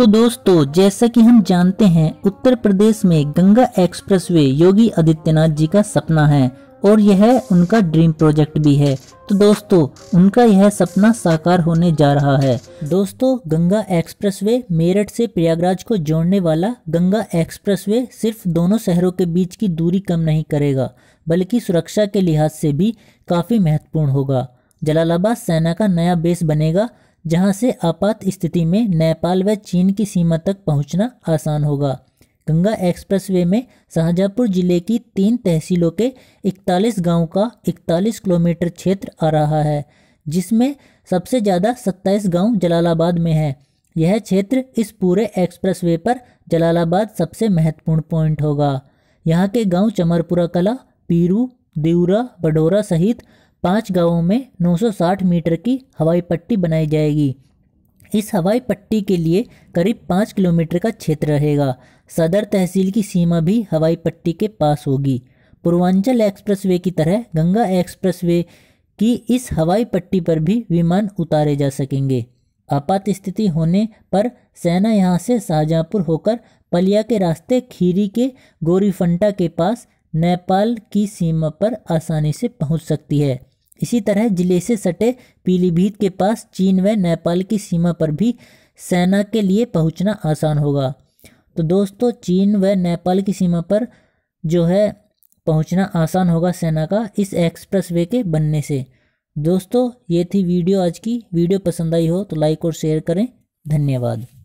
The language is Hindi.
तो दोस्तों जैसा कि हम जानते हैं उत्तर प्रदेश में गंगा एक्सप्रेसवे योगी आदित्यनाथ जी का सपना है और यह उनका ड्रीम प्रोजेक्ट भी है तो दोस्तों उनका यह सपना साकार होने जा रहा है दोस्तों गंगा एक्सप्रेसवे मेरठ से प्रयागराज को जोड़ने वाला गंगा एक्सप्रेसवे सिर्फ दोनों शहरों के बीच की दूरी कम नहीं करेगा बल्कि सुरक्षा के लिहाज से भी काफ़ी महत्वपूर्ण होगा जलालाबाद सेना का नया बेस बनेगा जहां से आपात स्थिति में नेपाल व चीन की सीमा तक पहुंचना आसान होगा गंगा एक्सप्रेसवे में शाहजहाँपुर जिले की तीन तहसीलों के 41 गांव का 41 किलोमीटर क्षेत्र आ रहा है जिसमें सबसे ज़्यादा 27 गांव जलालाबाद में है यह क्षेत्र इस पूरे एक्सप्रेसवे पर जलालाबाद सबसे महत्वपूर्ण पॉइंट होगा यहाँ के गांव चमरपुरा कला पीरू देवरा बडोरा सहित पाँच गांवों में 960 मीटर की हवाई पट्टी बनाई जाएगी इस हवाई पट्टी के लिए करीब पाँच किलोमीटर का क्षेत्र रहेगा सदर तहसील की सीमा भी हवाई पट्टी के पास होगी पूर्वांचल एक्सप्रेसवे की तरह गंगा एक्सप्रेसवे की इस हवाई पट्टी पर भी विमान उतारे जा सकेंगे आपात स्थिति होने पर सेना यहाँ से शाहजहाँपुर होकर पलिया के रास्ते खीरी के गोरीफंटा के पास नेपाल की सीमा पर आसानी से पहुँच सकती है इसी तरह जिले से सटे पीलीभीत के पास चीन व नेपाल की सीमा पर भी सेना के लिए पहुंचना आसान होगा तो दोस्तों चीन व नेपाल की सीमा पर जो है पहुंचना आसान होगा सेना का इस एक्सप्रेसवे के बनने से दोस्तों ये थी वीडियो आज की वीडियो पसंद आई हो तो लाइक और शेयर करें धन्यवाद